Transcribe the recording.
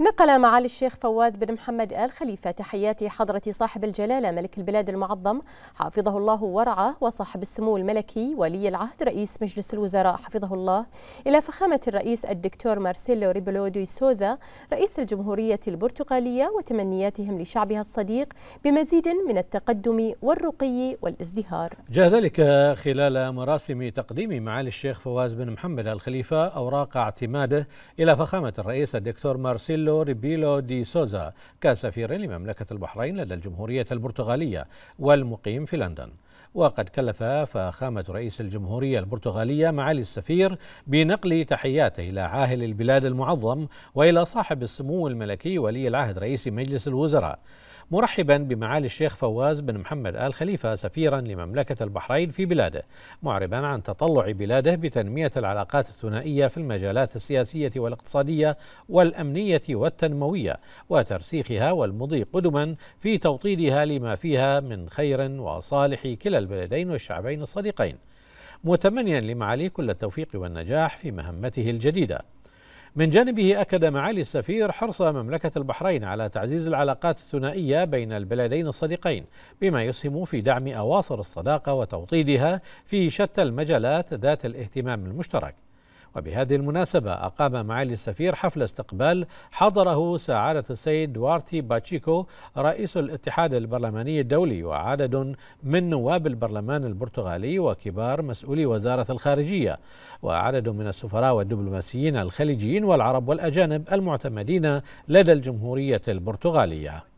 نقل معالي الشيخ فواز بن محمد آل خليفة تحيات حضرة صاحب الجلالة ملك البلاد المعظم حفظه الله ورعاه وصاحب السمو الملكي ولي العهد رئيس مجلس الوزراء حفظه الله إلى فخامة الرئيس الدكتور مارسيلو ريبلو دي سوزا رئيس الجمهورية البرتغالية وتمنياتهم لشعبها الصديق بمزيد من التقدم والرقي والازدهار جاء ذلك خلال مراسم تقديم معالي الشيخ فواز بن محمد آل خليفة أوراق اعتماده إلى فخامة الرئيس الدكتور مارسيلو كارلو ريبيلو دي سوزا كسفير لمملكة البحرين لدى الجمهورية البرتغالية والمقيم في لندن وقد كلف فخامة رئيس الجمهورية البرتغالية معالي السفير بنقل تحياته إلى عاهل البلاد المعظم وإلى صاحب السمو الملكي ولي العهد رئيس مجلس الوزراء مرحبا بمعالي الشيخ فواز بن محمد آل خليفة سفيرا لمملكة البحرين في بلاده معربا عن تطلع بلاده بتنمية العلاقات الثنائية في المجالات السياسية والاقتصادية والأمنية والتنموية وترسيخها والمضي قدما في توطيدها لما فيها من خير وصالح كلا البلدين والشعبين الصديقين متمنيا لمعالي كل التوفيق والنجاح في مهمته الجديده من جانبه أكد معالي السفير حرص مملكة البحرين على تعزيز العلاقات الثنائية بين البلدين الصديقين بما يسهم في دعم أواصر الصداقة وتوطيدها في شتى المجالات ذات الاهتمام المشترك وبهذه المناسبة أقام معالي السفير حفل استقبال حضره سعادة السيد دوارتي باتشيكو رئيس الاتحاد البرلماني الدولي وعدد من نواب البرلمان البرتغالي وكبار مسؤولي وزارة الخارجية وعدد من السفراء والدبلوماسيين الخليجيين والعرب والأجانب المعتمدين لدى الجمهورية البرتغالية